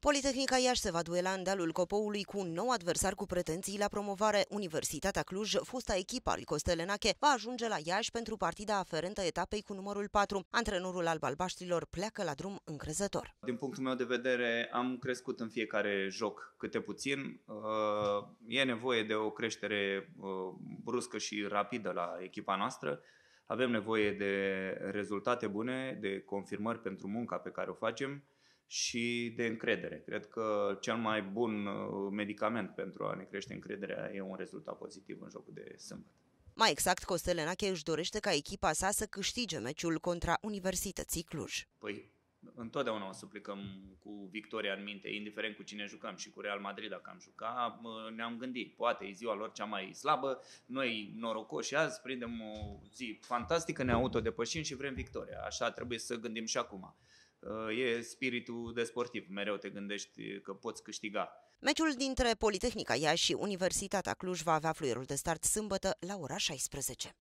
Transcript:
Politehnica Iași se va duela în dealul Copoului cu un nou adversar cu pretenții la promovare. Universitatea Cluj, fosta echipa lui Costelenache, va ajunge la Iași pentru partida aferentă etapei cu numărul 4. Antrenorul alb Balbaștilor pleacă la drum încrezător. Din punctul meu de vedere, am crescut în fiecare joc câte puțin. Uh, e nevoie de o creștere uh, bruscă și rapidă la echipa noastră. Avem nevoie de rezultate bune, de confirmări pentru munca pe care o facem și de încredere. Cred că cel mai bun uh, medicament pentru a ne crește încrederea e un rezultat pozitiv în jocul de sâmbătă. Mai exact, Enache își dorește ca echipa sa să câștige meciul contra Universității Cluj. Păi, întotdeauna o suplicăm cu victoria în minte, indiferent cu cine jucăm și cu Real Madrid dacă am jucat, ne-am gândit, poate e ziua lor cea mai slabă, noi norocoși azi prindem o zi fantastică, ne autodepășim și vrem victoria. Așa trebuie să gândim și acum e spiritul de sportiv. Mereu te gândești că poți câștiga. Meciul dintre Politehnica Iași și Universitatea Cluj va avea fluierul de start sâmbătă la ora 16.